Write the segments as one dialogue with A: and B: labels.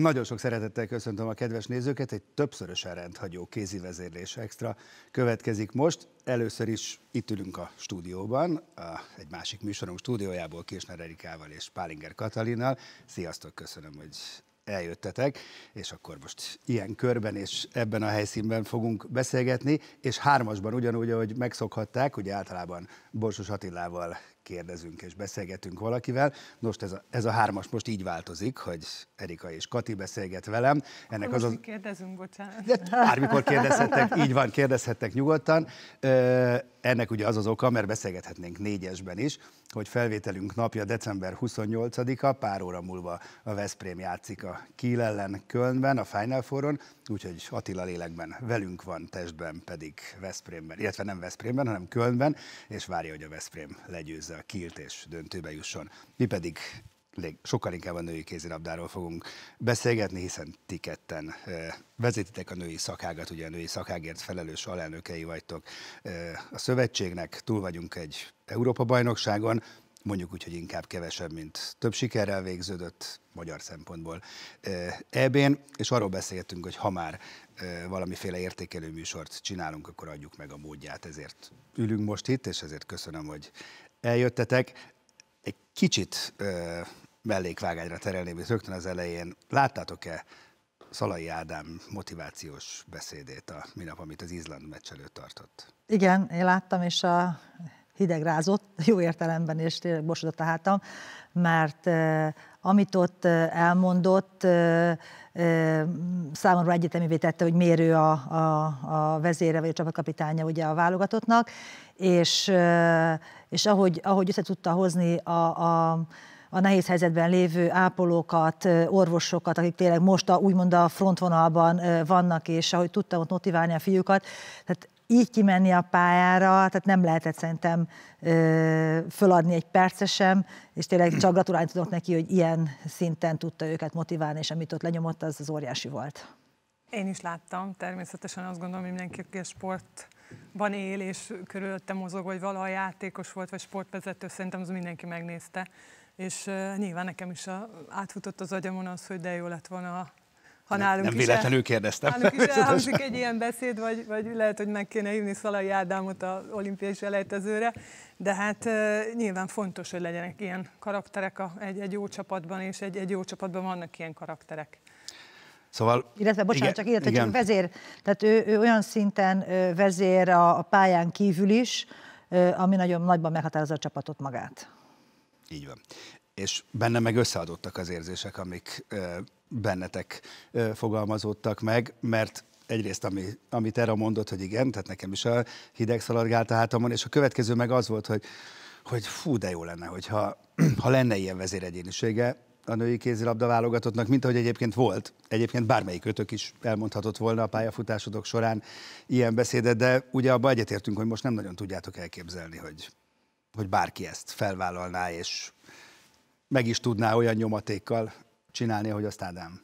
A: Nagyon sok szeretettel köszöntöm a kedves nézőket, egy többszörösen rendhagyó kézi vezérlés extra következik most. Először is itt ülünk a stúdióban, a, egy másik műsorunk stúdiójából Kisner Erikával és Pálinger Katalinnal. Sziasztok, köszönöm, hogy eljöttetek, és akkor most ilyen körben és ebben a helyszínben fogunk beszélgetni, és hármasban ugyanúgy, ahogy megszokhatták, ugye általában Borsos Attilával kérdezünk és beszélgetünk valakivel. Most ez a, ez a hármas most így változik, hogy Erika és Kati beszélget velem. Ennek az az...
B: kérdezünk, bocsánat. De bármikor kérdezhettek, így
A: van, kérdezhettek nyugodtan. Ennek ugye az az oka, mert beszélgethetnénk négyesben is, hogy felvételünk napja december 28-a, pár óra múlva a Veszprém játszik a Kiel ellen Kölnben, a Final Four-on, úgyhogy Attila lélekben velünk van, testben pedig Veszprémben, illetve nem Veszprémben, hanem Kölnben, és várja, hogy a Veszprém legyőzze a Kielt és döntőbe jusson. Mi pedig sokkal inkább a női kézilabdáról fogunk beszélgetni, hiszen ti ketten vezetitek a női szakágat, ugye a női szakágért felelős alelnökei vagytok a szövetségnek, túl vagyunk egy Európa-bajnokságon, mondjuk úgy, hogy inkább kevesebb, mint több sikerrel végződött magyar szempontból ebén, és arról beszéltünk, hogy ha már valamiféle értékelő műsort csinálunk, akkor adjuk meg a módját, ezért ülünk most itt, és ezért köszönöm, hogy eljöttetek. Egy kicsit mellékvágányra terelném és rögtön az elején. Láttátok-e Szalai Ádám motivációs beszédét a minap, amit az Izland meccs előtt tartott?
C: Igen, én láttam, és a hidegrázott, jó értelemben, és tényleg bosodott a hátam, mert eh, amit ott elmondott, eh, eh, számomra egyetemévé tette, hogy mérő a, a, a vezére, vagy a csapatkapitánya ugye a válogatottnak, és, és ahogy, ahogy össze tudta hozni a, a a nehéz helyzetben lévő ápolókat, orvosokat, akik tényleg most a, úgymond a frontvonalban vannak, és ahogy tudtam ott motiválni a fiúkat, tehát így kimenni a pályára, tehát nem lehetett szerintem ö, föladni egy perce sem, és tényleg csak gratulálni tudok neki, hogy ilyen szinten tudta őket motiválni, és amit ott lenyomott, az az óriási volt.
B: Én is láttam, természetesen azt gondolom, hogy mindenki, aki a sportban él, és körülötte mozog, vagy valaha játékos volt, vagy sportvezető, szerintem az mindenki megnézte és uh, nyilván nekem is a, átfutott az agyamon az, hogy de jó lett volna, ha, ha nem, nálunk nem is véletlenül kérdeztem. Nálunk is elhangzik egy ilyen beszéd, vagy, vagy lehet, hogy meg kéne hívni Szalai Ádámot az olimpiai selejtezőre, de hát uh, nyilván fontos, hogy legyenek ilyen karakterek a, egy, egy jó csapatban, és egy, egy jó csapatban vannak ilyen karakterek.
A: Szóval, illetve, bocsánat, igen, csak illetve igen. vezér,
C: tehát ő, ő olyan szinten vezér a, a pályán kívül is, ami nagyon nagyban meghatározza a csapatot magát.
A: Így van. És benne meg összeadottak az érzések, amik bennetek fogalmazódtak meg, mert egyrészt, ami, amit erre mondott, hogy igen, tehát nekem is a hideg szaladgált a hátamon, és a következő meg az volt, hogy, hogy fú, de jó lenne, hogyha ha lenne ilyen vezéregyénisége a női kézilabda válogatottnak, mint ahogy egyébként volt. Egyébként bármelyik ötök is elmondhatott volna a pályafutásodok során ilyen beszédet, de ugye abba egyetértünk, hogy most nem nagyon tudjátok elképzelni, hogy hogy bárki ezt felvállalná, és meg is tudná olyan nyomatékkal csinálni, hogy azt Ádám?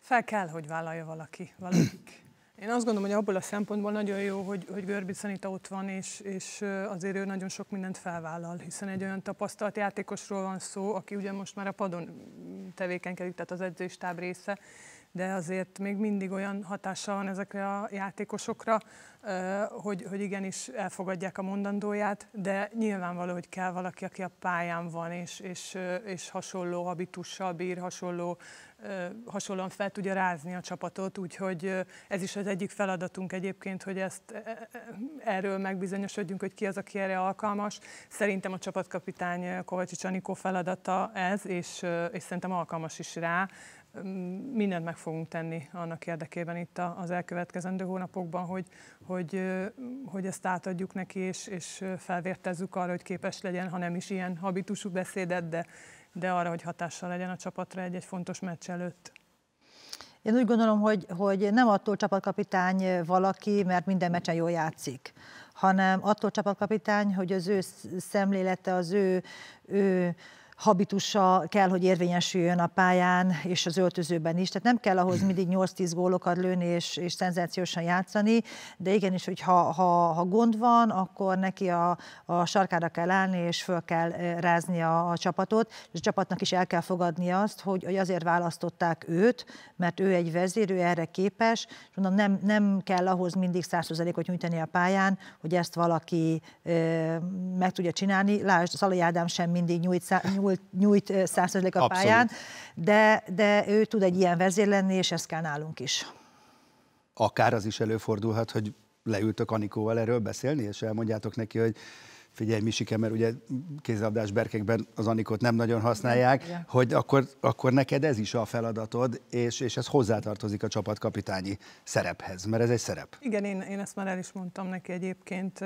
B: Fel kell, hogy vállalja valaki, valakik. Én azt gondolom, hogy abból a szempontból nagyon jó, hogy, hogy Görbic Anita ott van, és, és azért ő nagyon sok mindent felvállal, hiszen egy olyan tapasztalt játékosról van szó, aki ugye most már a padon tevékenykedik, tehát az edzőstáb része, de azért még mindig olyan hatása van ezekre a játékosokra, hogy, hogy igenis elfogadják a mondandóját, de nyilvánvaló, hogy kell valaki, aki a pályán van, és, és, és hasonló habitussal bír, hasonló, hasonlóan fel tudja rázni a csapatot, úgyhogy ez is az egyik feladatunk egyébként, hogy ezt e, e, e, erről megbizonyosodjunk, hogy ki az, aki erre alkalmas. Szerintem a csapatkapitány Kovácsics Anikó feladata ez, és, és szerintem alkalmas is rá mindent meg fogunk tenni annak érdekében itt az elkövetkezendő hónapokban, hogy, hogy, hogy ezt átadjuk neki, és, és felvértezzük arra, hogy képes legyen, ha nem is ilyen habitusú beszédet, de, de arra, hogy hatással legyen a csapatra egy-egy fontos meccs
C: előtt. Én úgy gondolom, hogy, hogy nem attól csapatkapitány valaki, mert minden meccsen jól játszik, hanem attól csapatkapitány, hogy az ő szemlélete, az ő, ő habitusa kell, hogy érvényesüljön a pályán és az öltözőben is. Tehát nem kell ahhoz mindig 8-10 gólokat lőni és, és szenzációsan játszani, de igenis, hogy ha, ha, ha gond van, akkor neki a, a sarkára kell állni és föl kell eh, rázni a, a csapatot, és a csapatnak is el kell fogadni azt, hogy, hogy azért választották őt, mert ő egy vezér, ő erre képes, és mondom, nem, nem kell ahhoz mindig 100%-ot nyújtani a pályán, hogy ezt valaki ö, eh, meg tudja csinálni. Lásd, Szalai Ádám sem mindig nyújt, nyújt nyújt, nyújt százszerzelék a Abszolút. pályán, de, de ő tud egy ilyen vezér lenni, és ez kell nálunk is.
A: Akár az is előfordulhat, hogy leültök Anikóval erről beszélni, és elmondjátok neki, hogy figyelj Misike, mert ugye kézilabdás berkekben az anikót nem nagyon használják, Igen. hogy akkor, akkor neked ez is a feladatod, és, és ez hozzátartozik a csapatkapitányi szerephez, mert ez egy szerep.
B: Igen, én, én ezt már el is mondtam neki egyébként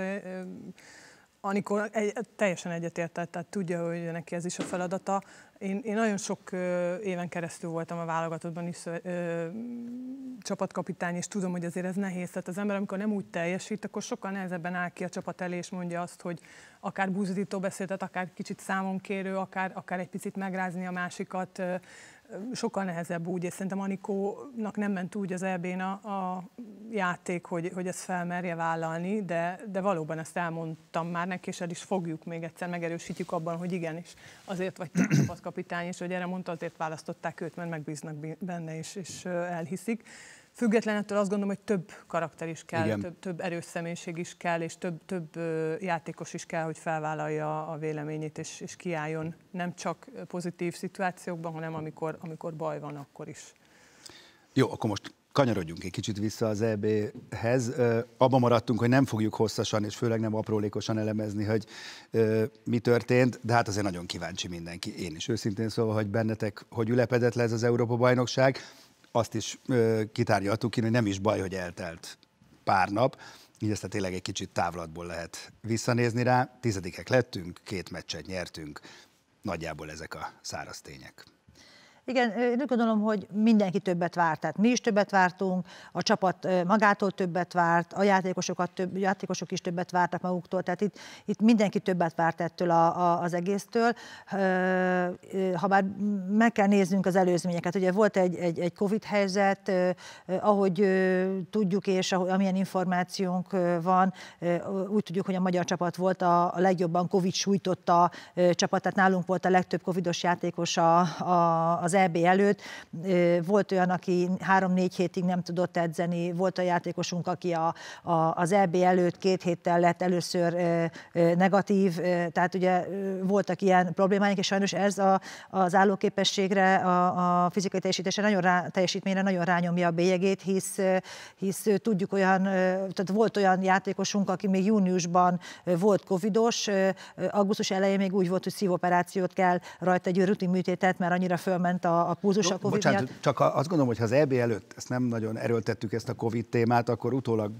B: Anikó egy, teljesen egyetértett, tehát tudja, hogy neki ez is a feladata. Én, én nagyon sok ö, éven keresztül voltam a válogatottban is ö, csapatkapitány, és tudom, hogy azért ez nehéz. Tehát az ember, amikor nem úgy teljesít, akkor sokkal nehezebben áll ki a csapat elé, és mondja azt, hogy akár búzító beszédet, akár kicsit számon kérő, akár, akár egy picit megrázni a másikat. Ö, sokkal nehezebb úgy, és szerintem Anikónak nem ment úgy az EB-n a, a játék, hogy, hogy ezt felmerje vállalni, de, de valóban ezt elmondtam már neki, és el is fogjuk még egyszer, megerősítjük abban, hogy igenis, azért vagy te kapitány, és hogy erre mondta, azért választották őt, mert megbíznak benne, és, és elhiszik. Független ettől azt gondolom, hogy több karakter is kell, Igen. több, több erős személyiség is kell, és több, több játékos is kell, hogy felvállalja a véleményét, és, és kiálljon nem csak pozitív szituációkban, hanem amikor, amikor baj van, akkor is.
A: Jó, akkor most kanyarodjunk egy kicsit vissza az EB-hez. Abba maradtunk, hogy nem fogjuk hosszasan és főleg nem aprólékosan elemezni, hogy mi történt, de hát azért nagyon kíváncsi mindenki, én is őszintén szóval, hogy bennetek hogy ülepedett le ez az Európa-bajnokság azt is ö, kitárgyaltuk ki, hogy nem is baj, hogy eltelt pár nap, így ezt a tényleg egy kicsit távlatból lehet visszanézni rá. Tizedikek lettünk, két meccset nyertünk, nagyjából ezek a száraz tények.
C: Igen, én úgy gondolom, hogy mindenki többet várt, tehát mi is többet vártunk, a csapat magától többet várt, a játékosokat több, játékosok is többet vártak maguktól, tehát itt, itt mindenki többet várt ettől a, a, az egésztől. Ha már meg kell néznünk az előzményeket, ugye volt egy, egy, egy Covid helyzet, ahogy tudjuk és ahogy, amilyen információnk van, úgy tudjuk, hogy a magyar csapat volt a, a legjobban Covid sújtotta csapat, tehát nálunk volt a legtöbb Covidos játékos a, a, az az EB előtt volt olyan, aki három-négy hétig nem tudott edzeni, volt a játékosunk, aki a, a, az EB előtt két héttel lett először negatív, tehát ugye voltak ilyen problémáink, és sajnos ez a, az állóképességre, a, a fizikai teljesítésre, nagyon rá, teljesítményre nagyon rányomja a bélyegét, hisz, hisz tudjuk olyan, tehát volt olyan játékosunk, aki még júniusban volt covidos, augusztus elején még úgy volt, hogy szívoperációt kell rajta egy rutin műtétet, mert annyira fölment csökkent a, a púzus a Covid Bocsánat, miatt.
A: csak azt gondolom, hogy ha az EB előtt ezt nem nagyon erőltettük ezt a Covid témát, akkor utólag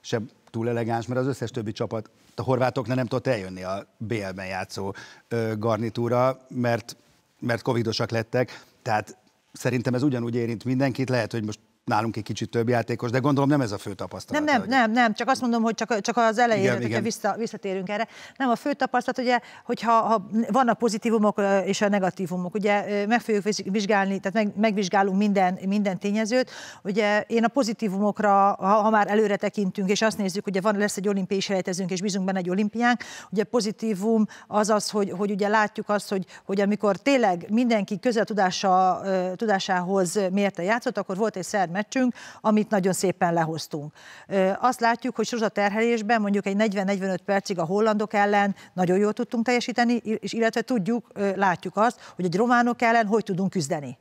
A: sem túl elegáns, mert az összes többi csapat, a horvátoknál nem tudott eljönni a BL-ben játszó garnitúra, mert, mert covidosak lettek, tehát szerintem ez ugyanúgy érint mindenkit, lehet, hogy most nálunk egy kicsit több játékos, de gondolom nem ez a fő tapasztalat.
C: Nem, nem, nem, nem, csak azt mondom, hogy csak, csak az elején, igen, hogyha igen. Vissza, visszatérünk erre. Nem, a fő tapasztalat, ugye, hogyha ha vannak pozitívumok és a negatívumok, ugye meg fogjuk vizsgálni, tehát meg, megvizsgálunk minden, minden tényezőt. Ugye én a pozitívumokra, ha, ha már előre tekintünk, és azt nézzük, ugye van, lesz egy olimpiai selejtezőnk, és bízunk benne egy olimpiánk, ugye pozitívum az az, hogy, hogy ugye látjuk azt, hogy, hogy amikor tényleg mindenki közel tudása, tudásához mérte játszott, akkor volt egy szerb meccsünk, amit nagyon szépen lehoztunk. Azt látjuk, hogy a terhelésben mondjuk egy 40-45 percig a hollandok ellen nagyon jól tudtunk teljesíteni, és illetve tudjuk, látjuk azt, hogy egy románok ellen hogy tudunk küzdeni.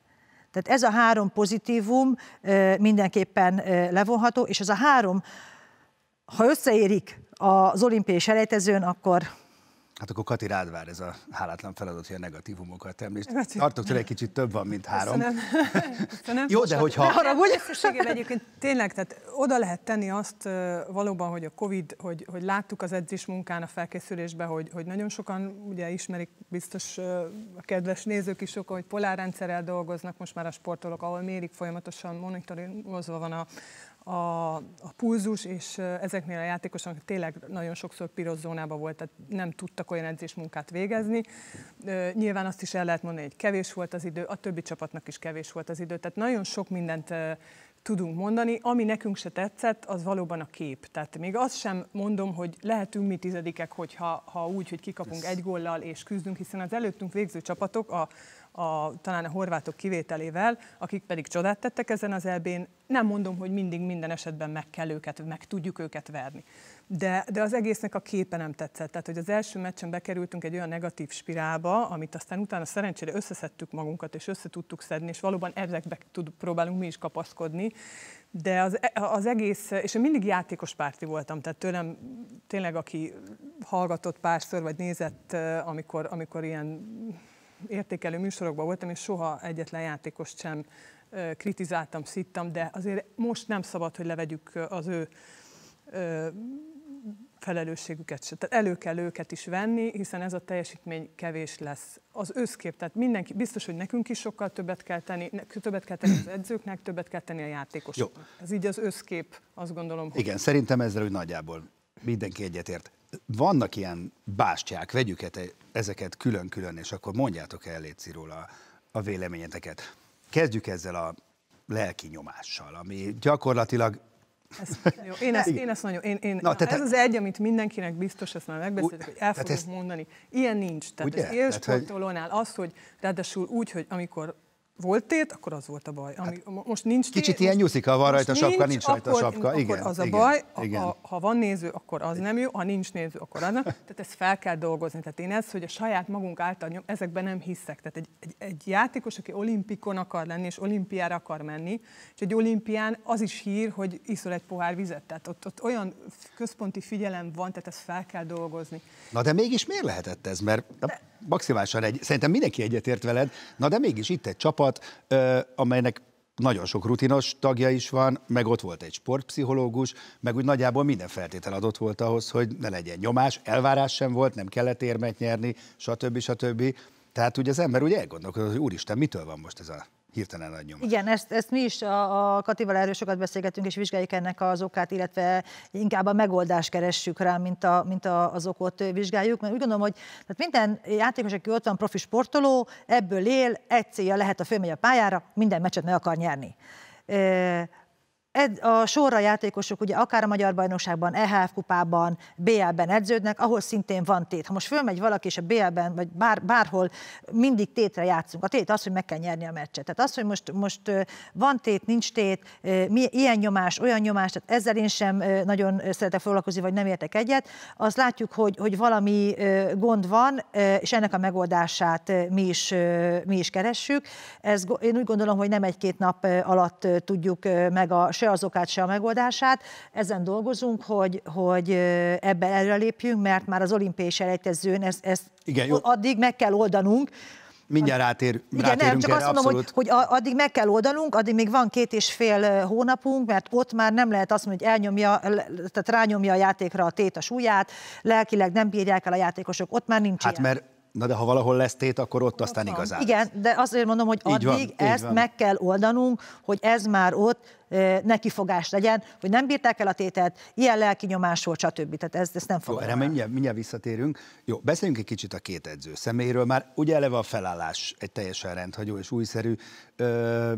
C: Tehát ez a három pozitívum mindenképpen levonható, és ez a három, ha összeérik az olimpiai selejtezőn, akkor
A: Hát akkor Kati rád vár ez a hálátlan feladat, hogy a negatívumokat említ. Tartok tőle egy kicsit több van, mint három.
B: Köszönöm. Jó, de hogyha... Ne haragudj! egyébként tényleg, tehát oda lehet tenni azt valóban, hogy a Covid, hogy, hogy láttuk az edzés munkán a felkészülésben, hogy, hogy nagyon sokan ugye ismerik biztos a kedves nézők is sokan, hogy polárrendszerrel dolgoznak most már a sportolók, ahol mérik folyamatosan monitorozva van a, a, a pulzus, és ezeknél a játékosoknak tényleg nagyon sokszor piros zónában volt, tehát nem tudtak olyan edzésmunkát végezni. Nyilván azt is el lehet mondani, hogy kevés volt az idő, a többi csapatnak is kevés volt az idő, tehát nagyon sok mindent tudunk mondani. Ami nekünk se tetszett, az valóban a kép. Tehát még azt sem mondom, hogy lehetünk mi tizedikek, hogyha ha úgy, hogy kikapunk egy góllal és küzdünk, hiszen az előttünk végző csapatok, a, a, talán a horvátok kivételével, akik pedig csodát tettek ezen az elbén, nem mondom, hogy mindig minden esetben meg kell őket, meg tudjuk őket verni de, de az egésznek a képe nem tetszett. Tehát, hogy az első meccsen bekerültünk egy olyan negatív spirálba, amit aztán utána szerencsére összeszedtük magunkat, és össze tudtuk szedni, és valóban ezekbe tud, próbálunk mi is kapaszkodni. De az, e, az egész, és én mindig játékos párti voltam, tehát tőlem tényleg, aki hallgatott párszor, vagy nézett, amikor, amikor ilyen értékelő műsorokban voltam, és soha egyetlen játékos sem kritizáltam, szittam, de azért most nem szabad, hogy levegyük az ő felelősségüket se. Tehát elő kell őket is venni, hiszen ez a teljesítmény kevés lesz. Az összkép, tehát mindenki, biztos, hogy nekünk is sokkal többet kell tenni, ne, többet kell tenni az edzőknek, többet kell tenni a játékosoknak. Jó. Ez így az összkép, azt gondolom. Hogy... Igen,
A: szerintem ezzel úgy nagyjából mindenki egyetért. Vannak ilyen bástyák, vegyük ezeket külön-külön, és akkor mondjátok el, Léci, róla a véleményeteket. Kezdjük ezzel a lelki nyomással, ami gyakorlatilag
B: ez, jó. Én, ezt, én ezt nagyon, én, én, Na, ez e- az egy, amit mindenkinek biztos, ezt már megbeszéltük, hogy el fogok ezt, mondani. Ilyen nincs. Tehát ugye? az élsportolónál az, hogy ráadásul úgy, hogy amikor volt tét, akkor az volt a baj. Ami, hát, most nincs tét, Kicsit ilyen nyuszika van rajta a sapka, nincs rajta a sapka. Akkor igen, az a igen, baj, igen. Ha, ha van néző, akkor az nem jó, ha nincs néző, akkor az nem. Tehát ezt fel kell dolgozni. Tehát én ezt, hogy a saját magunk által nyom, ezekben nem hiszek. Tehát egy, egy, egy játékos, aki olimpikon akar lenni, és olimpiára akar menni, és egy olimpián az is hír, hogy iszol egy pohár vizet. Tehát ott, ott olyan központi figyelem van, tehát ezt fel kell dolgozni.
A: Na de mégis miért lehetett ez? Mert de... maximálisan egy, szerintem mindenki egyetért veled, na de mégis itt egy csapat, csapat, amelynek nagyon sok rutinos tagja is van, meg ott volt egy sportpszichológus, meg úgy nagyjából minden feltétel adott volt ahhoz, hogy ne legyen nyomás, elvárás sem volt, nem kellett érmet nyerni, stb. stb. Tehát ugye az ember úgy elgondolkodott, hogy úristen, mitől van most ez a hirtelen nyomás.
C: Igen, ezt, ezt mi is a, a Katival erről sokat beszélgetünk, és vizsgáljuk ennek az okát, illetve inkább a megoldást keressük rá, mint, a, mint a, az okot vizsgáljuk. Mert úgy gondolom, hogy tehát minden játékos, aki ott van profi sportoló, ebből él, egy célja lehet, a főmegy a pályára, minden meccset meg akar nyerni a sorra játékosok ugye akár a Magyar Bajnokságban, EHF kupában, BL-ben edződnek, ahol szintén van tét. Ha most fölmegy valaki, és a BL-ben, vagy bár, bárhol mindig tétre játszunk. A tét az, hogy meg kell nyerni a meccset. Tehát az, hogy most, most van tét, nincs tét, ilyen nyomás, olyan nyomás, tehát ezzel én sem nagyon szeretek foglalkozni, vagy nem értek egyet. Azt látjuk, hogy, hogy valami gond van, és ennek a megoldását mi is, mi is keressük. Ez, én úgy gondolom, hogy nem egy-két nap alatt tudjuk meg a se az okát, se a megoldását. Ezen dolgozunk, hogy, hogy ebben előrelépjünk, mert már az olimpiai selejtezőn ezt, ezt Igen, jó. addig meg kell oldanunk,
A: Mindjárt rátér, Igen, rátérünk nem, csak erre, azt mondom, abszolút. hogy,
C: hogy addig meg kell oldanunk, addig még van két és fél hónapunk, mert ott már nem lehet azt mondani, hogy elnyomja, tehát rányomja a játékra a tét a súlyát, lelkileg nem bírják el a játékosok, ott már nincs hát,
A: ilyen. mert Na de ha valahol lesz tét, akkor ott, ott aztán van. igazán.
C: Igen, de azért mondom, hogy addig van, ezt van. meg kell oldanunk, hogy ez már ott nekifogás legyen, hogy nem bírták el a tételt, ilyen lelki nyomás volt, stb. Tehát ezt, ezt nem fogom. Erre
A: mindjárt, mindjárt visszatérünk. Jó, beszéljünk egy kicsit a két edző személyről. Már ugye eleve a felállás egy teljesen rendhagyó és újszerű ö,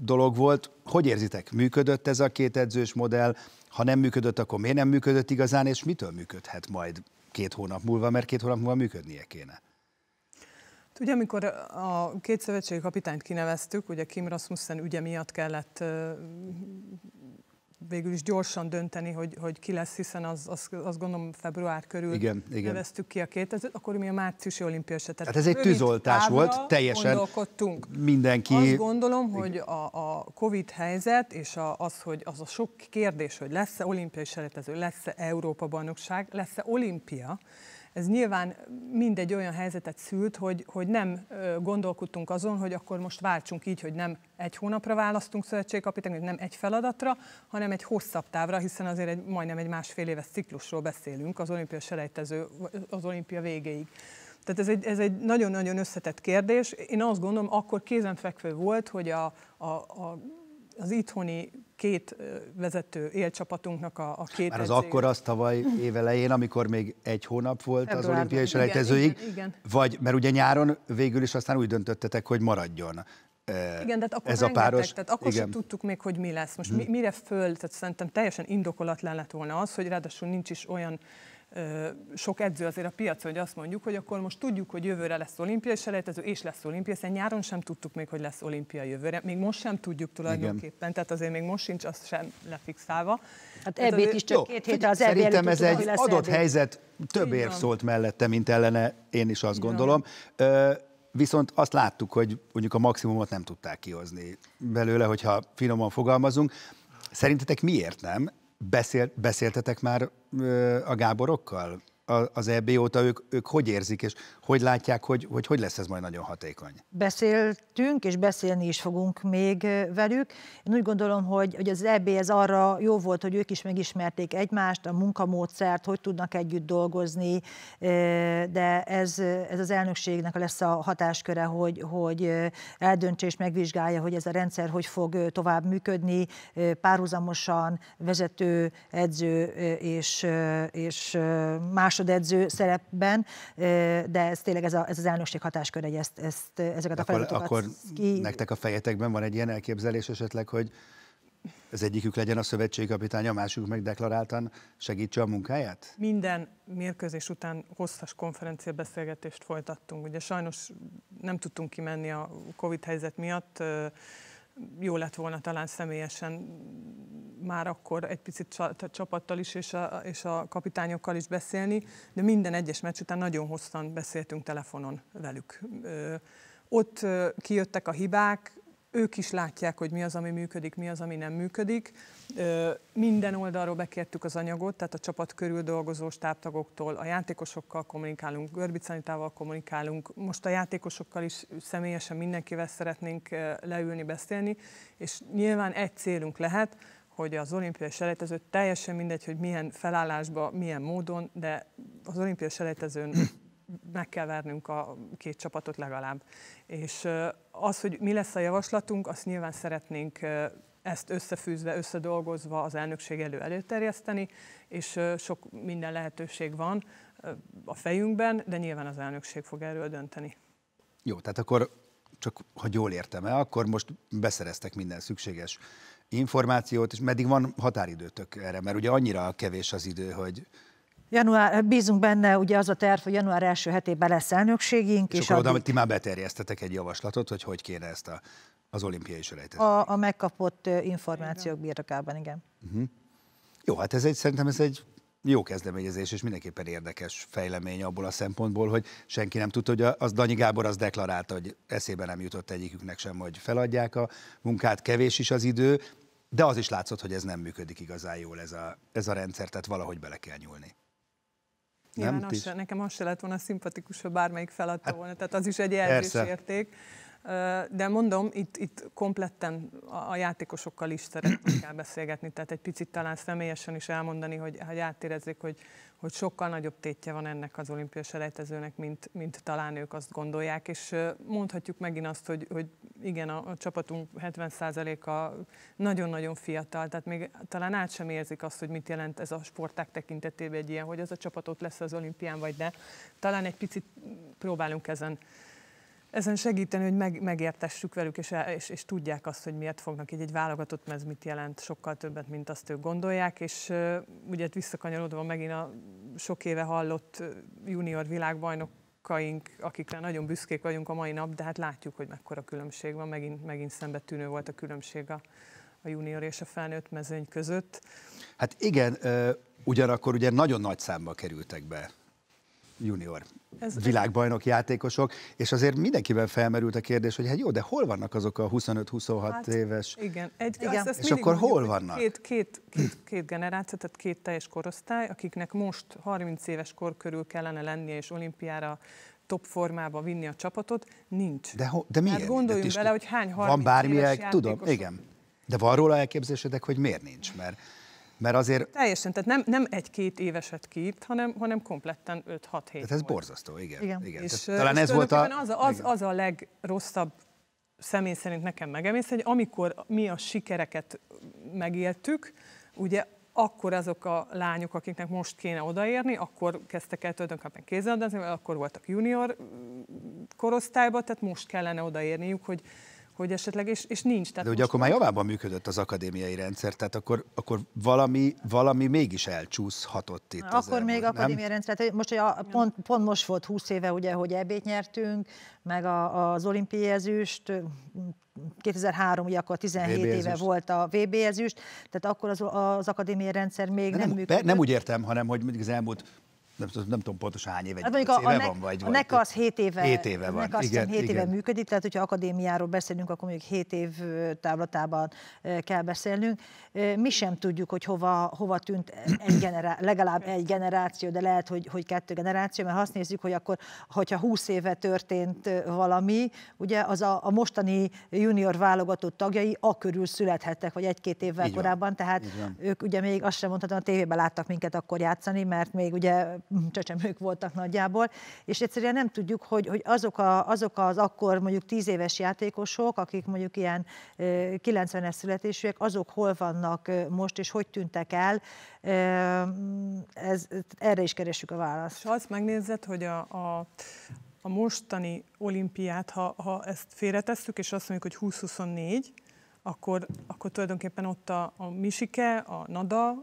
A: dolog volt. Hogy érzitek, működött ez a két edzős modell? Ha nem működött, akkor miért nem működött igazán, és mitől működhet majd két hónap múlva, mert két hónap múlva működnie kéne?
B: Ugye amikor a két szövetségi kapitányt kineveztük, ugye Kim Rasmussen ügye miatt kellett végül is gyorsan dönteni, hogy, hogy ki lesz, hiszen az, az, gondolom február körül igen, igen. neveztük ki a két, ez, akkor mi a márciusi olimpia se. Tehát, hát ez egy tűzoltás volt, teljesen
A: mindenki. Azt gondolom,
B: igen. hogy a, a Covid helyzet és a, az, hogy az a sok kérdés, hogy lesz-e olimpiai seretező, lesz-e Európa bajnokság, lesz-e olimpia, ez nyilván mindegy olyan helyzetet szült, hogy, hogy nem gondolkodtunk azon, hogy akkor most váltsunk így, hogy nem egy hónapra választunk szövetségkapitányt, nem egy feladatra, hanem egy hosszabb távra, hiszen azért egy, majdnem egy másfél éves ciklusról beszélünk az olimpia selejtező, az olimpia végéig. Tehát ez egy, ez egy nagyon-nagyon összetett kérdés. Én azt gondolom, akkor kézenfekvő volt, hogy a, a, a az itthoni két vezető élcsapatunknak a, a két Már az akkor az
A: tavaly évelején, amikor még egy hónap volt Februárban. az olimpiai selejtezőig, vagy, mert ugye nyáron végül is aztán úgy döntöttetek, hogy maradjon. Igen, de hát akkor ez a páros. Tehát akkor igen. sem tudtuk
B: még, hogy mi lesz. Most hmm. mire föl, tehát szerintem teljesen indokolatlan lett volna az, hogy ráadásul nincs is olyan sok edző azért a piacon, hogy azt mondjuk, hogy akkor most tudjuk, hogy jövőre lesz olimpia, és elejtező, és lesz olimpia, hiszen nyáron sem tudtuk még, hogy lesz olimpia jövőre, még most sem tudjuk tulajdonképpen, Igen. tehát azért még most sincs az sem lefixálva. Hát eb azért... is csak jó, két héttel az ebéd Szerintem ez egy adott EB. helyzet
A: több ér szólt mellette, mint ellene, én is azt gondolom. Ö, viszont azt láttuk, hogy mondjuk a maximumot nem tudták kihozni belőle, hogyha finoman fogalmazunk. Szerintetek miért nem? Beszél, beszéltetek már a Gáborokkal? az EB óta ők, ők hogy érzik, és hogy látják, hogy, hogy hogy lesz ez majd nagyon hatékony?
C: Beszéltünk, és beszélni is fogunk még velük. Én úgy gondolom, hogy, hogy az EB ez arra jó volt, hogy ők is megismerték egymást, a munkamódszert, hogy tudnak együtt dolgozni, de ez, ez az elnökségnek lesz a hatásköre, hogy, hogy eldöntse és megvizsgálja, hogy ez a rendszer hogy fog tovább működni, párhuzamosan vezető, edző és, és más másodedző szerepben, de ez tényleg ez, a, ez az elnökség hatáskör, hogy ezt, ezt, ezeket akkor, a feladatokat... Akkor ki... nektek
A: a fejetekben van egy ilyen elképzelés esetleg, hogy az egyikük legyen a szövetségkapitány, a másikuk meg deklaráltan segítse a munkáját?
B: Minden mérkőzés után hosszas konferencia beszélgetést folytattunk. Ugye sajnos nem tudtunk kimenni a Covid helyzet miatt, jó lett volna talán személyesen már akkor egy picit a csapattal is és a, és a kapitányokkal is beszélni, de minden egyes meccs után nagyon hosszan beszéltünk telefonon velük. Ott kijöttek a hibák, ők is látják, hogy mi az, ami működik, mi az, ami nem működik. Minden oldalról bekértük az anyagot, tehát a csapat körül dolgozó stábtagoktól, a játékosokkal kommunikálunk, Görbicanitával kommunikálunk, most a játékosokkal is személyesen mindenkivel szeretnénk leülni, beszélni, és nyilván egy célunk lehet, hogy az olimpiai selejtező teljesen mindegy, hogy milyen felállásba, milyen módon, de az olimpiai selejtezőn meg kell vernünk a két csapatot legalább. És az, hogy mi lesz a javaslatunk, azt nyilván szeretnénk ezt összefűzve, összedolgozva az elnökség elő előterjeszteni, és sok minden lehetőség van a fejünkben, de nyilván az elnökség fog erről dönteni.
A: Jó, tehát akkor csak ha jól értem el, akkor most beszereztek minden szükséges információt, és meddig van határidőtök erre, mert ugye annyira kevés az idő, hogy
C: Január, bízunk benne, ugye az a terv, hogy január első hetében lesz elnökségünk.
A: És, és akkor addig... oda, ti már beterjesztetek egy javaslatot, hogy hogy kéne ezt a, az olimpiai sörejtet.
C: A, a megkapott információk birtokában, igen.
A: Uh-huh. Jó, hát ez egy, szerintem ez egy jó kezdeményezés, és mindenképpen érdekes fejlemény abból a szempontból, hogy senki nem tudta, hogy az Danyi Gábor az deklarálta, hogy eszébe nem jutott egyiküknek sem, hogy feladják a munkát, kevés is az idő, de az is látszott, hogy ez nem működik igazán jól ez a, ez a rendszer, tehát valahogy bele kell nyúlni. Nyilván nem, az se,
B: nekem az se lett volna szimpatikus, ha bármelyik feladta hát, volna, tehát az is egy jelzésérték. De mondom, itt, itt kompletten a játékosokkal is szeretnék kell beszélgetni, tehát egy picit talán személyesen is elmondani, hogy, hogy átérezzék, hogy, hogy sokkal nagyobb tétje van ennek az olimpiai selejtezőnek, mint, mint talán ők azt gondolják, és mondhatjuk megint azt, hogy, hogy igen, a, a csapatunk 70%-a nagyon-nagyon fiatal, tehát még talán át sem érzik azt, hogy mit jelent ez a sporták tekintetében egy ilyen, hogy az a csapatot lesz az olimpián vagy de. Talán egy picit próbálunk ezen ezen segíteni, hogy meg, megértessük velük, és, és, és tudják azt, hogy miért fognak így egy válogatott mez mit jelent, sokkal többet, mint azt ők gondolják, és uh, ugye visszakanyarodva megint a sok éve hallott junior világbajnok kaink, akikre nagyon büszkék vagyunk a mai nap, de hát látjuk, hogy mekkora különbség van. Megint, megint szembe tűnő volt a különbség a, a junior és a felnőtt mezőny között.
A: Hát igen, ugyanakkor ugye nagyon nagy számba kerültek be junior ez világbajnok játékosok, és azért mindenkiben felmerült a kérdés, hogy hát jó, de hol vannak azok a 25-26 hát, éves? Igen, egy, igen. Azt, azt és akkor mondjuk, hol vannak? Két,
B: két, két, két generáció, tehát két teljes korosztály, akiknek most 30 éves kor körül kellene lennie, és olimpiára top formába vinni a csapatot, nincs. De, ho, de miért? Hát gondoljunk de bele, hogy hány 30 Van bármilyen, tudom, igen.
A: De van róla elképzésedek, hogy miért nincs, mert mert azért...
B: Teljesen, tehát nem, nem egy-két éveset kiírt, hanem, hanem kompletten 5-6 hét. Tehát ez volt. borzasztó, igen. igen. igen. És, talán ez volt a... Az, az, az a legrosszabb személy szerint nekem megemész, hogy amikor mi a sikereket megéltük, ugye akkor azok a lányok, akiknek most kéne odaérni, akkor kezdtek el tulajdonképpen kézzel, de akkor voltak junior mm, korosztályban, tehát most kellene odaérniük, hogy hogy esetleg, és, és nincs. Tehát De ugye akkor már
A: javában működött az akadémiai rendszer, tehát akkor, akkor valami, valami mégis elcsúszhatott itt. Akkor az még elmúlt, akadémiai
C: rendszer, tehát most, hogy a, pont, pont most volt 20 éve, ugye, hogy ebét nyertünk, meg a, az olimpiai ezüst, 2003, ugye akkor 17 VB éve volt a VB ezüst, tehát akkor az, az akadémiai rendszer még De nem, nem működött. Nem úgy értem,
A: hanem hogy az elmúlt nem, nem, nem tudom pontosan hány éve, hát mondjuk éve a, van, vagy...
C: A az 7 éve, hét éve van. az igen, 7 igen. működik, tehát hogyha akadémiáról beszélünk, akkor mondjuk 7 év távlatában kell beszélnünk. Mi sem tudjuk, hogy hova, hova tűnt egy generá- legalább egy generáció, de lehet, hogy, hogy kettő generáció, mert azt nézzük, hogy akkor, hogyha 20 éve történt valami, ugye az a, a mostani junior válogatott tagjai a körül születhettek, vagy egy-két évvel Így korábban, van. tehát ők ugye még azt sem mondhatom, a tévében láttak minket akkor játszani, mert még ugye csecsemők voltak nagyjából, és egyszerűen nem tudjuk, hogy, hogy azok, a, azok az akkor mondjuk tíz éves játékosok, akik mondjuk ilyen 90-es születésűek, azok hol vannak most, és hogy tűntek el, ez, erre is keresjük a választ. És azt megnézed, hogy a, a, a mostani
B: olimpiát, ha, ha ezt félretesszük, és azt mondjuk, hogy 2024, akkor, akkor tulajdonképpen ott a, a Misike, a Nada, a,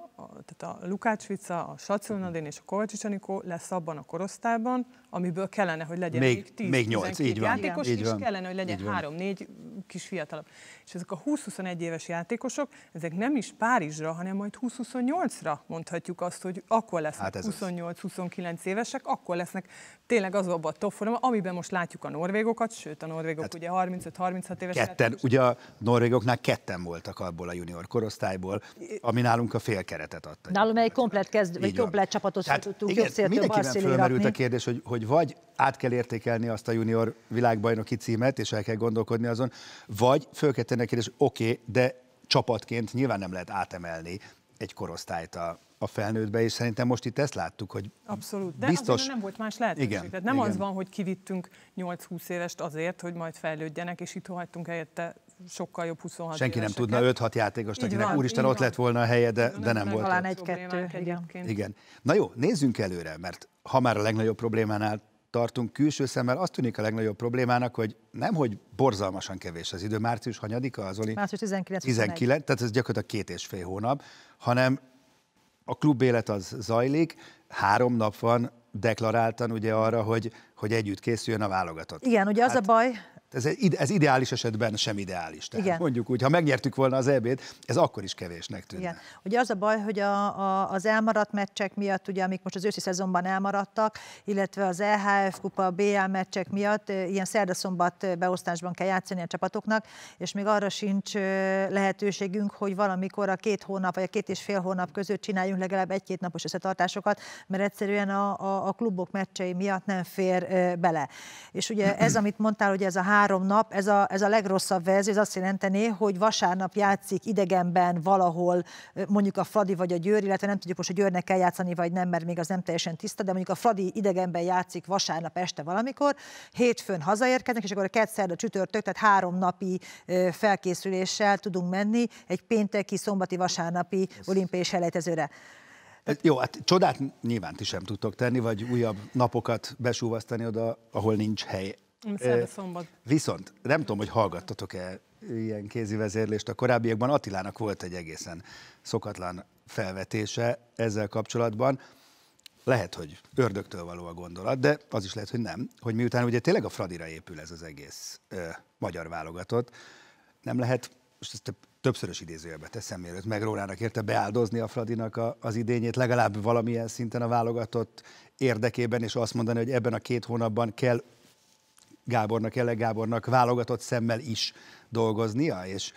B: tehát a Lukács Vica, a Sacil Nadén és a Kovacsics Anikó lesz abban a korosztályban, amiből kellene, hogy legyen még, 10 még 8, így van, játékos, így van, és kellene, hogy legyen 3-4 kis fiatalabb. És ezek a 20-21 éves játékosok, ezek nem is Párizsra, hanem majd 20-28-ra mondhatjuk azt, hogy akkor lesznek hát 28-29 évesek, akkor lesznek tényleg az a top formában, amiben most látjuk a norvégokat, sőt a norvégok hát ugye 35-36 éves. Ketten,
A: játékos. ugye a norvégoknál ketten voltak abból a junior korosztályból, ami nálunk a félkeretet adta.
C: Nálunk egy komplet, kezd, komplet csapatot tudtuk jobb széltől Mindenkiben fölmerült a
A: kérdés, hogy, hogy hogy vagy át kell értékelni azt a junior világbajnoki címet, és el kell gondolkodni azon, vagy föl kell tenni kérdés, oké, okay, de csapatként nyilván nem lehet átemelni egy korosztályt a, a felnőttbe, és szerintem most itt ezt láttuk, hogy Abszolút, de biztos... nem volt más lehetőség. Igen, Tehát nem
B: igen. az van, hogy kivittünk 8-20 évest azért, hogy majd fejlődjenek, és itt hagytunk helyette sokkal jobb 26 Senki nem tudna 5-6 játékost,
A: akinek van, úristen ott van. lett volna a helye, de, de nem volt. Talán
C: egy-kettő. Igen.
A: igen. Na jó, nézzünk előre, mert ha már a legnagyobb problémánál tartunk külső szemmel, azt tűnik a legnagyobb problémának, hogy nem, hogy borzalmasan kevés az idő, március hanyadika az Oli? Március
C: 19. 19,
A: tehát ez gyakorlatilag két és fél hónap, hanem a klub élet az zajlik, három nap van deklaráltan ugye arra, hogy, hogy együtt készüljön a válogatott. Igen,
C: ugye hát... az a hát- baj,
A: ez, ez ideális esetben sem ideális. Tehát Igen. mondjuk úgy, ha megnyertük volna az ebéd, ez akkor is kevésnek tűnne. Igen.
C: Ugye az a baj, hogy a, a, az elmaradt meccsek miatt, ugye amik most az őszi szezonban elmaradtak, illetve az EHF kupa, a BL meccsek miatt ilyen szerdaszombat beosztásban kell játszani a csapatoknak, és még arra sincs lehetőségünk, hogy valamikor a két hónap vagy a két és fél hónap között csináljunk legalább egy-két napos összetartásokat, mert egyszerűen a, a, a klubok meccsei miatt nem fér bele. És ugye ez, amit mondtál, hogy ez a három három nap, ez a, ez a legrosszabb verzió, ez azt jelenteni, hogy vasárnap játszik idegenben valahol mondjuk a Fradi vagy a Győr, illetve nem tudjuk most, hogy Győrnek kell játszani, vagy nem, mert még az nem teljesen tiszta, de mondjuk a Fradi idegenben játszik vasárnap este valamikor, hétfőn hazaérkeznek, és akkor a a csütörtök, tehát három napi felkészüléssel tudunk menni egy pénteki, szombati, vasárnapi olimpiai selejtezőre.
A: Jó, hát csodát nyilván ti sem tudtok tenni, vagy újabb napokat besúvasztani oda, ahol nincs hely.
B: Szerda
A: Viszont nem tudom, hogy hallgattatok-e ilyen kézi vezérlést a korábbiakban. Attilának volt egy egészen szokatlan felvetése ezzel kapcsolatban. Lehet, hogy ördögtől való a gondolat, de az is lehet, hogy nem. Hogy miután ugye tényleg a Fradira épül ez az egész ö, magyar válogatott, nem lehet, most ezt többszörös idézőjelbe teszem, mielőtt meg Rólának érte beáldozni a Fradinak a, az idényét, legalább valamilyen szinten a válogatott érdekében, és azt mondani, hogy ebben a két hónapban kell Gábornak, Jelle Gábornak válogatott szemmel is dolgoznia, és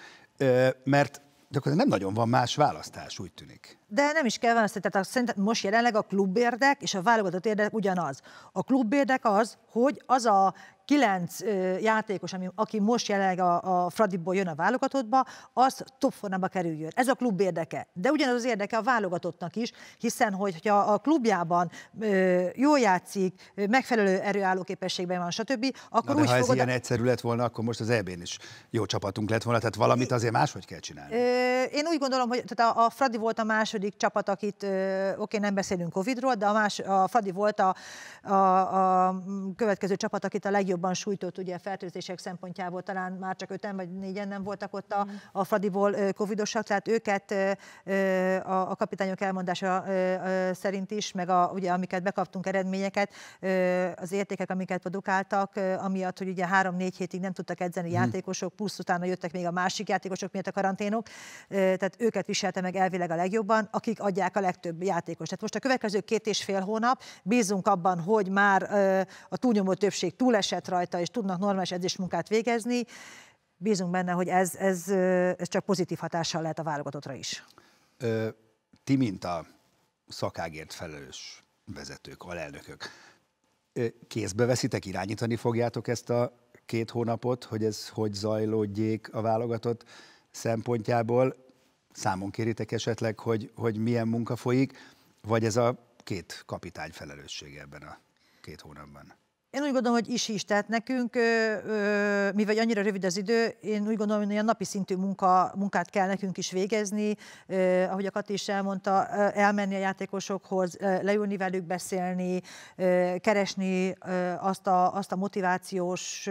A: mert de akkor nem nagyon van más választás, úgy tűnik.
C: De nem is kell választani, tehát szerintem most jelenleg a klubérdek és a válogatott érdek ugyanaz. A klubérdek az, hogy az a kilenc játékos, ami, aki most jelenleg a, a Fradiból jön a válogatottba, az top formába kerüljön. Ez a klub érdeke. De ugyanaz az érdeke a válogatottnak is, hiszen hogyha a klubjában ö, jól játszik, megfelelő erőálló képességben van, stb.,
A: akkor Na, de úgy ha ez fogod... ilyen egyszerű lett volna, akkor most az EB-n is jó csapatunk lett volna, tehát valamit azért máshogy kell csinálni.
C: Ö, én úgy gondolom, hogy tehát a, a Fradi volt a második csapat, akit, oké, nem beszélünk Covidról, de a, más, a Fradi volt a, a, a következő csapat, akit a legjobb legjobban sújtott ugye a fertőzések szempontjából, talán már csak öten vagy négyen nem voltak ott a, mm. a Fradiból covidosak, tehát őket a, a kapitányok elmondása szerint is, meg a, ugye amiket bekaptunk eredményeket, az értékek, amiket produkáltak, amiatt, hogy ugye három-négy hétig nem tudtak edzeni hmm. játékosok, plusz utána jöttek még a másik játékosok miatt a karanténok, tehát őket viselte meg elvileg a legjobban, akik adják a legtöbb játékos. Tehát most a következő két és fél hónap bízunk abban, hogy már a túlnyomó többség túlesett segített rajta, és tudnak normális edzésmunkát végezni, bízunk benne, hogy ez, ez, ez csak pozitív hatással lehet a válogatottra is.
A: Ö, ti, mint a szakágért felelős vezetők, alelnökök, kézbe veszitek, irányítani fogjátok ezt a két hónapot, hogy ez hogy zajlódjék a válogatott szempontjából, számon kéritek esetleg, hogy, hogy milyen munka folyik, vagy ez a két kapitány felelőssége ebben a két hónapban?
C: Én úgy gondolom, hogy is is, tehát nekünk, mivel annyira rövid az idő, én úgy gondolom, hogy olyan napi szintű munka, munkát kell nekünk is végezni, ahogy a Kati is elmondta, elmenni a játékosokhoz, leülni velük, beszélni, keresni azt a, azt a motivációs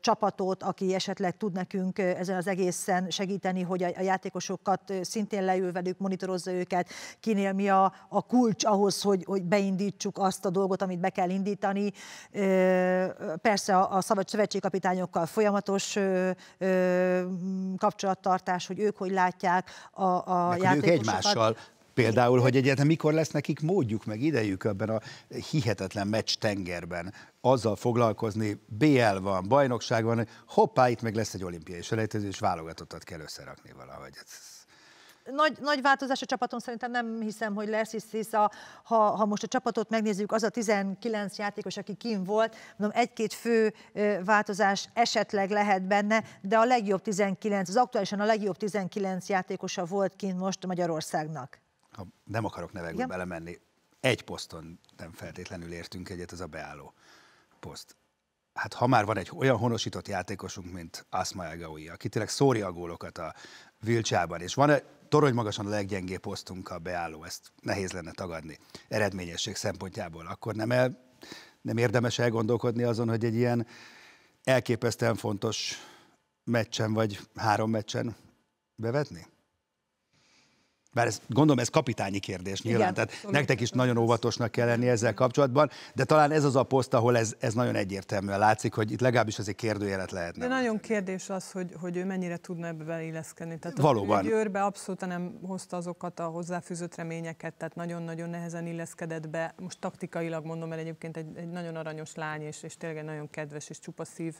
C: csapatot, aki esetleg tud nekünk ezen az egészen segíteni, hogy a, a játékosokat szintén leül velük, monitorozza őket, kinél mi a, a kulcs ahhoz, hogy, hogy beindítsuk azt a dolgot, amit be kell indítani, Persze a szabad szövetségkapitányokkal folyamatos kapcsolattartás, hogy ők hogy látják a, a játékosokat. Ők egymással
A: Például, hogy egyáltalán mikor lesz nekik módjuk, meg idejük ebben a hihetetlen meccs tengerben azzal foglalkozni, BL van, bajnokság van, hoppá, itt meg lesz egy olimpiai selejtező, és válogatottat kell összerakni valahogy. Ez
C: nagy, nagy változás a csapaton szerintem nem hiszem, hogy lesz, hisz, hisz a, ha, ha most a csapatot megnézzük, az a 19 játékos, aki kim volt, mondom, egy-két fő változás esetleg lehet benne, de a legjobb 19, az aktuálisan a legjobb 19 játékosa volt kint most Magyarországnak.
A: Ha nem akarok nevekbe belemenni, egy poszton nem feltétlenül értünk egyet, az a beálló poszt hát ha már van egy olyan honosított játékosunk, mint Asma Egaui, aki tényleg szórja a gólokat a Vilcsában, és van torony magasan a leggyengébb a beálló, ezt nehéz lenne tagadni eredményesség szempontjából. Akkor nem, el, nem érdemes elgondolkodni azon, hogy egy ilyen elképesztően fontos meccsen vagy három meccsen bevetni? bár ez, gondolom ez kapitányi kérdés nyilván, Igen, tehát szóval nektek is nagyon óvatosnak kell lenni ezzel kapcsolatban, de talán ez az a poszt, ahol ez, ez nagyon egyértelműen látszik, hogy itt legalábbis azért kérdőjelet lehetne. De
B: nagyon kérdés az, hogy, hogy ő mennyire tudna ebbe beilleszkedni. Tehát Valóban. Győrbe abszolút nem hozta azokat a hozzáfűzött reményeket, tehát nagyon-nagyon nehezen illeszkedett be. Most taktikailag mondom, mert egyébként egy, egy nagyon aranyos lány, és, és tényleg egy nagyon kedves és csupa szív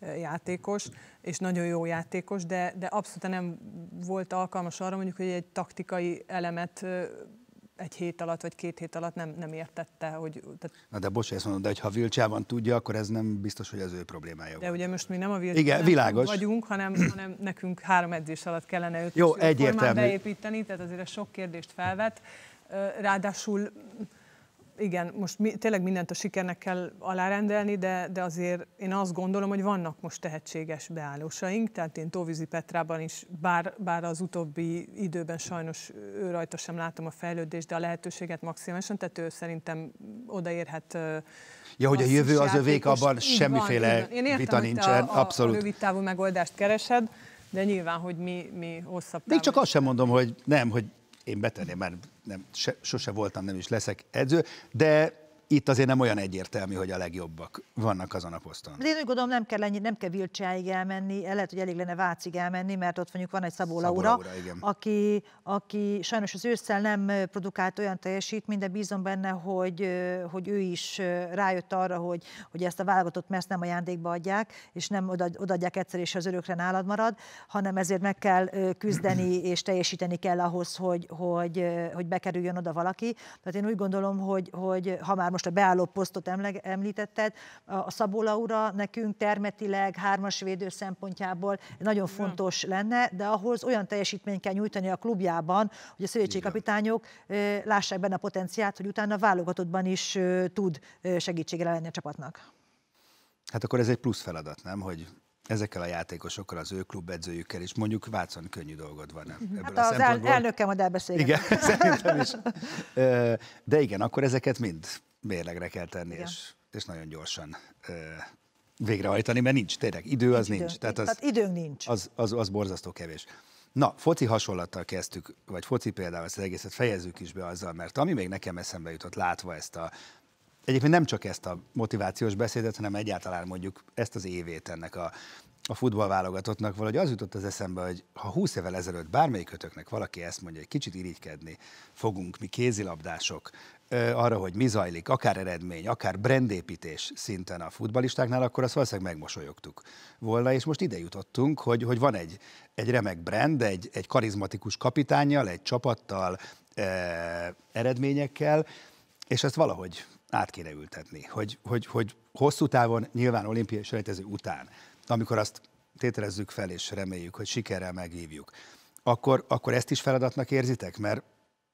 B: játékos, és nagyon jó játékos, de, de abszolút nem volt alkalmas arra mondjuk, hogy egy taktikai elemet egy hét alatt, vagy két hét alatt nem, nem értette, hogy... Tehát...
A: Na de bocs, ezt mondod, de ha Vilcsában tudja, akkor ez nem biztos, hogy az ő problémája De De
B: ugye most mi nem a Vilcsában Igen, világos. vagyunk, hanem, hanem nekünk három edzés alatt kellene őt Jó, egyértelmű. beépíteni, tehát azért a sok kérdést felvet. Ráadásul igen, most mi, tényleg mindent a sikernek kell alárendelni, de, de azért én azt gondolom, hogy vannak most tehetséges beállósaink, tehát én Tóvízi Petrában is, bár, bár az utóbbi időben sajnos ő rajta sem látom a fejlődést, de a lehetőséget maximálisan, tehát ő szerintem odaérhet. Ja, hogy a jövő az övék, abban semmiféle van, én értem, vita nincsen, a, a, abszolút. A rövid távú megoldást keresed, de nyilván, hogy mi, mi hosszabb Még csak
A: azt sem mondom, hogy nem, hogy én betenném, mert nem, se, sose voltam, nem is leszek edző, de itt azért nem olyan egyértelmű, hogy a legjobbak vannak azon a poszton.
C: De én úgy gondolom, nem kell, ennyi, nem kell Vilcsáig elmenni, lehet, hogy elég lenne Vácig elmenni, mert ott mondjuk van egy Szabó Szabó Laura igen. aki, aki sajnos az ősszel nem produkált olyan teljesítményt, de bízom benne, hogy, hogy ő is rájött arra, hogy, hogy ezt a válogatott meszt nem ajándékba adják, és nem oda, odaadják egyszer, és az örökre nálad marad, hanem ezért meg kell küzdeni, és teljesíteni kell ahhoz, hogy, hogy, hogy bekerüljön oda valaki. Tehát én úgy gondolom, hogy, hogy ha már most most a beálló posztot említetted, a Szabó Laura nekünk termetileg, hármas védő szempontjából nagyon fontos lenne, de ahhoz olyan teljesítményt kell nyújtani a klubjában, hogy a kapitányok lássák benne a potenciát, hogy utána válogatottban is tud segítségre lenni a csapatnak.
A: Hát akkor ez egy plusz feladat, nem? Hogy ezekkel a játékosokkal, az ő klubedzőjükkel is. Mondjuk Vácon könnyű dolgod van. Nem? Mhm. Ebből hát a az el, elnökkel majd elbeszélgetünk. Igen, szerintem is. De igen, akkor ezeket mind mérlegre kell tenni, és, és nagyon gyorsan ö, végrehajtani, mert nincs, tényleg, idő az nincs. nincs. Idő. Tehát, az, Tehát időnk nincs. Az, az, az borzasztó kevés. Na, foci hasonlattal kezdtük, vagy foci példával ezt az egészet fejezzük is be azzal, mert ami még nekem eszembe jutott látva ezt a, egyébként nem csak ezt a motivációs beszédet, hanem egyáltalán mondjuk ezt az évét ennek a a futballválogatottnak valahogy az jutott az eszembe, hogy ha 20 évvel ezelőtt bármelyikötöknek valaki ezt mondja, hogy kicsit irigykedni fogunk mi kézilabdások arra, hogy mi zajlik, akár eredmény, akár brandépítés szinten a futbalistáknál, akkor azt valószínűleg megmosolyogtuk volna, és most ide jutottunk, hogy, hogy van egy, egy remek brand, egy, egy karizmatikus kapitányjal, egy csapattal, e, eredményekkel, és ezt valahogy át kéne ültetni, hogy, hogy, hogy hosszú távon, nyilván olimpiai selejtező után de amikor azt tételezzük fel, és reméljük, hogy sikerrel megívjuk, akkor, akkor ezt is feladatnak érzitek? Mert,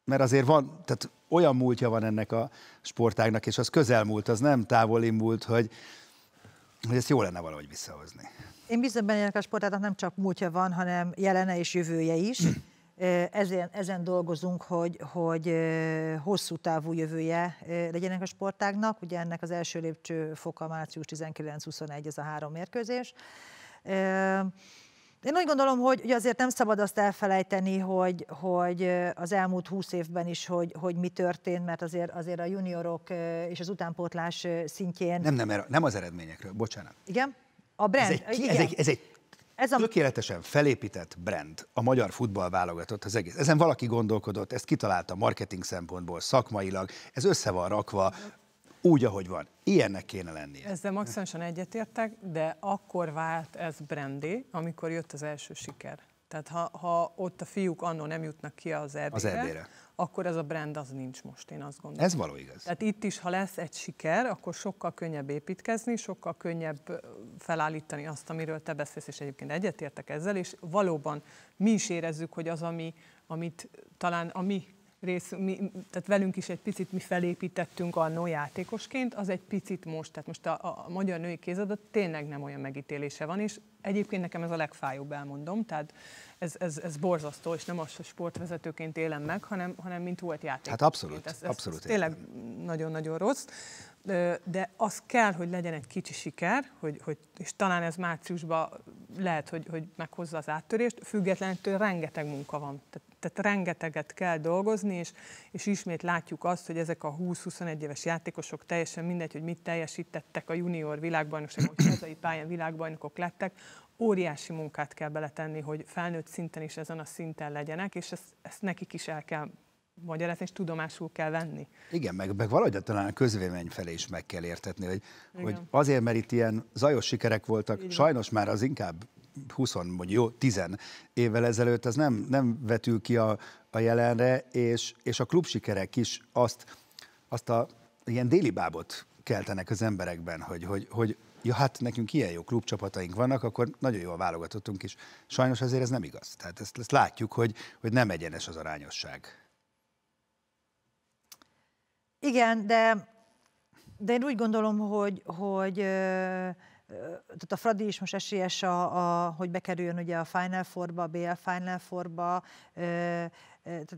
A: mert azért van, tehát olyan múltja van ennek a sportágnak, és az közelmúlt, az nem távoli múlt, hogy, hogy ezt jó lenne valahogy visszahozni.
C: Én bizony benne ennek a sportágnak nem csak múltja van, hanem jelene és jövője is ezen, ezen dolgozunk, hogy, hogy hosszú távú jövője legyenek a sportágnak. Ugye ennek az első lépcső foka március 19-21, ez a három mérkőzés. Én úgy gondolom, hogy ugye azért nem szabad azt elfelejteni, hogy, hogy az elmúlt húsz évben is, hogy, hogy mi történt, mert azért, azért a juniorok és az utánpótlás szintjén... Nem,
A: nem, nem az eredményekről, bocsánat.
C: Igen? A brand, ez egy, igen. Ez egy, ez
A: egy ez a... Tökéletesen felépített brand a magyar futball válogatott az egész. Ezen valaki gondolkodott, ezt kitalálta marketing szempontból, szakmailag, ez össze van rakva, úgy, ahogy van. Ilyennek kéne lennie.
B: Ezzel maximálisan egyetértek, de akkor vált ez brandé, amikor jött az első siker. Tehát ha, ha ott a fiúk annó nem jutnak ki az erdélyre, az erdélyre akkor ez a brand az nincs most, én azt gondolom. Ez való igaz. Tehát itt is, ha lesz egy siker, akkor sokkal könnyebb építkezni, sokkal könnyebb felállítani azt, amiről te beszélsz, és egyébként egyetértek ezzel, és valóban mi is érezzük, hogy az, ami, amit talán a mi rész, mi, tehát velünk is egy picit mi felépítettünk annó játékosként, az egy picit most, tehát most a, a magyar női kézadat tényleg nem olyan megítélése van, és egyébként nekem ez a legfájóbb, elmondom, tehát ez, ez, ez borzasztó, és nem azt, hogy sportvezetőként élem meg, hanem, hanem mint volt játék. Hát abszolút, ez, ez, abszolút. Ez tényleg nagyon-nagyon rossz. De az kell, hogy legyen egy kicsi siker, hogy, hogy, és talán ez márciusban lehet, hogy, hogy meghozza az áttörést, függetlenül rengeteg munka van. Tehát tehát rengeteget kell dolgozni, és, és ismét látjuk azt, hogy ezek a 20-21 éves játékosok teljesen mindegy, hogy mit teljesítettek a junior világbajnokság, vagy hazai pályán világbajnokok lettek, óriási munkát kell beletenni, hogy felnőtt szinten is ezen a szinten legyenek, és ezt, ezt nekik is el kell magyarázni, és tudomásul kell venni.
A: Igen, meg, meg valahogy talán a közvélemény felé is meg kell értetni, hogy, hogy azért, mert itt ilyen zajos sikerek voltak, Igen. sajnos már az inkább 20, mondjuk jó, 10 évvel ezelőtt, ez nem, nem vetül ki a, a jelenre, és, és a klub sikerek is azt, azt a ilyen déli bábot keltenek az emberekben, hogy, hogy, hogy ja hát nekünk ilyen jó klubcsapataink vannak, akkor nagyon jól válogatottunk is. Sajnos azért ez nem igaz. Tehát ezt, ezt látjuk, hogy, hogy nem egyenes az arányosság.
C: Igen, de, de én úgy gondolom, hogy, hogy tehát a Fradi is most esélyes, a, a, hogy bekerüljön ugye a Final Four-ba, a BL Final Fourba,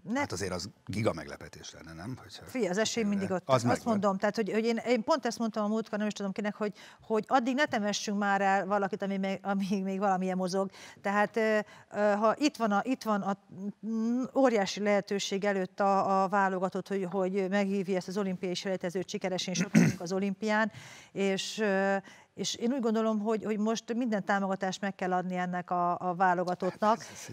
C: ne... Hát azért
A: az giga meglepetés lenne, nem? Hogyha... Fia, az
C: esély mindig ott. Az azt mondom, tehát hogy, hogy én, én, pont ezt mondtam a múltkor, nem is tudom kinek, hogy, hogy addig ne temessünk már el valakit, ami még, amíg még valamilyen mozog. Tehát ha itt van a, itt van a mm, óriási lehetőség előtt a, a válogatott, hogy, hogy meghívja ezt az olimpiai selejtezőt sikeresen, és ott az olimpián, és és én úgy gondolom, hogy, hogy most minden támogatást meg kell adni ennek a, a válogatottnak, hát, ez,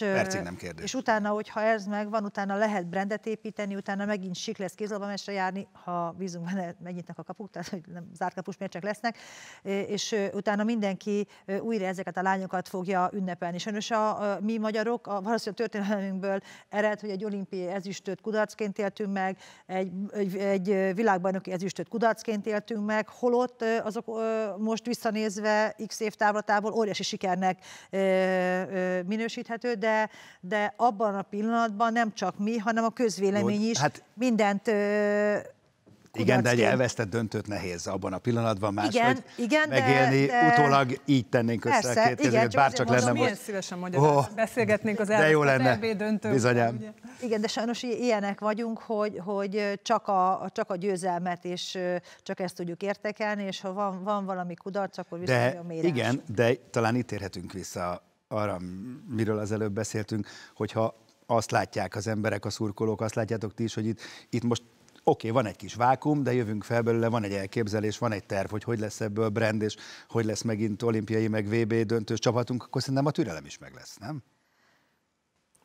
C: ez és, nem kérdés. és utána, hogyha ez megvan, utána lehet brandet építeni, utána megint sik lesz kézlabamesre járni, ha vízunk van, megnyitnak a kapuk, tehát hogy nem zárt kapus mércsek lesznek, és utána mindenki újra ezeket a lányokat fogja ünnepelni. Sajnos a, a mi magyarok, a, valószínűleg a történelmünkből ered, hogy egy olimpiai ezüstöt kudarcként éltünk meg, egy, egy, egy világbajnoki ezüstöt kudarcként éltünk meg, holott azok most visszanézve x év távlatából óriási sikernek minősíthető, de, de abban a pillanatban nem csak mi, hanem a közvélemény is hát mindent
A: igen, de egy elvesztett döntőt nehéz abban a pillanatban más, igen, hogy
C: igen, megélni.
A: De, de... Utólag így tennénk össze Persze, a két kezeket, bárcsak lenne most. Milyen
C: szívesen mondja, oh, beszélgetnénk az elvesztett de jó lenne. döntőről. Bizonyám. Ugye? Igen, de sajnos ilyenek vagyunk, hogy, hogy csak, a, csak a győzelmet és csak ezt tudjuk értekelni, és ha van, van valami kudarc, akkor visszajön a mérés. Igen,
A: de talán itt érhetünk vissza arra, miről az előbb beszéltünk, hogyha azt látják az emberek, a szurkolók, azt látjátok ti is, hogy itt, itt most oké, okay, van egy kis vákum, de jövünk fel belőle, van egy elképzelés, van egy terv, hogy hogy lesz ebből brand, és hogy lesz megint olimpiai, meg VB döntős csapatunk, akkor szerintem a türelem is meg lesz, nem?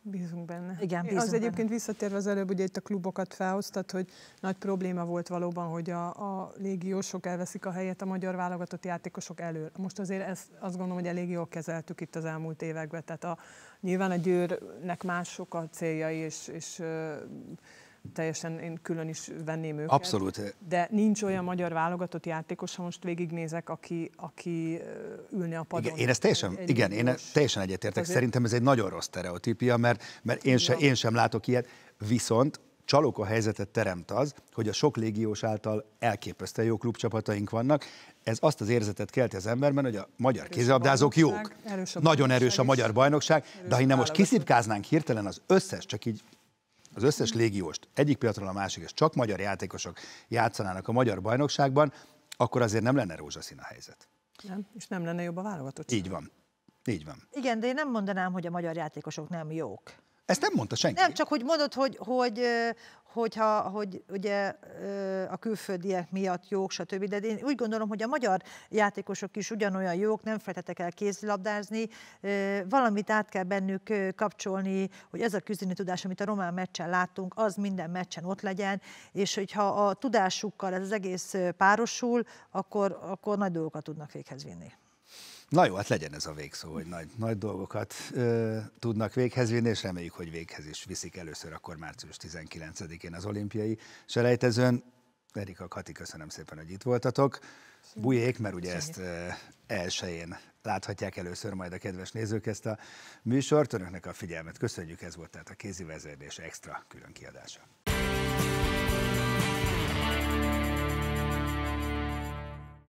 B: Bízunk benne. Igen, bízunk Az benne. egyébként visszatérve az előbb, ugye itt a klubokat felhoztat, hogy nagy probléma volt valóban, hogy a, a légiósok elveszik a helyet a magyar válogatott játékosok elől. Most azért ezt azt gondolom, hogy elég jól kezeltük itt az elmúlt években. Tehát a, nyilván a győrnek mások a céljai és, és teljesen én külön is venném őket. Abszolút. De nincs olyan magyar válogatott játékos, ha most végignézek, aki,
A: aki
B: ülne a padon. Igen, én ezt teljesen, egy, egy igen, én
A: teljesen egyetértek. Azért... Szerintem ez egy nagyon rossz stereotípia, mert, mert én, se, én sem látok ilyet. Viszont a helyzetet teremt az, hogy a sok légiós által elképesztően jó klubcsapataink vannak. Ez azt az érzetet kelti az emberben, hogy a magyar erős kézabdázók jók.
B: Erős a Nagyon erős a magyar
A: bajnokság, erős de ha innen most kiszipkáznánk hirtelen az összes, csak így az összes légióst egyik piatról a másik, és csak magyar játékosok játszanának a magyar bajnokságban, akkor azért nem lenne rózsaszín a helyzet.
C: Nem, és nem lenne jobb a válogatott. Így van. Így van. Igen, de én nem mondanám, hogy a magyar játékosok nem jók.
A: Ezt nem mondta senki. Nem, csak
C: hogy mondod, hogy, hogy, hogyha, hogy ugye a külföldiek miatt jók, stb. De én úgy gondolom, hogy a magyar játékosok is ugyanolyan jók, nem feltetek el kézilabdázni, valamit át kell bennük kapcsolni, hogy ez a küzdeni tudás, amit a román meccsen láttunk, az minden meccsen ott legyen, és hogyha a tudásukkal ez az egész párosul, akkor, akkor nagy dolgokat tudnak véghez vinni.
A: Na jó, hát legyen ez a végszó, hogy nagy, nagy dolgokat ö, tudnak véghez vinni, és reméljük, hogy véghez is viszik először akkor március 19-én az olimpiai selejtezőn. Erika, Kati, köszönöm szépen, hogy itt voltatok. Bujék, mert ugye ezt elsőjén láthatják először majd a kedves nézők ezt a műsort. Önöknek a figyelmet köszönjük, ez volt tehát a kézi vezérlés extra külön kiadása.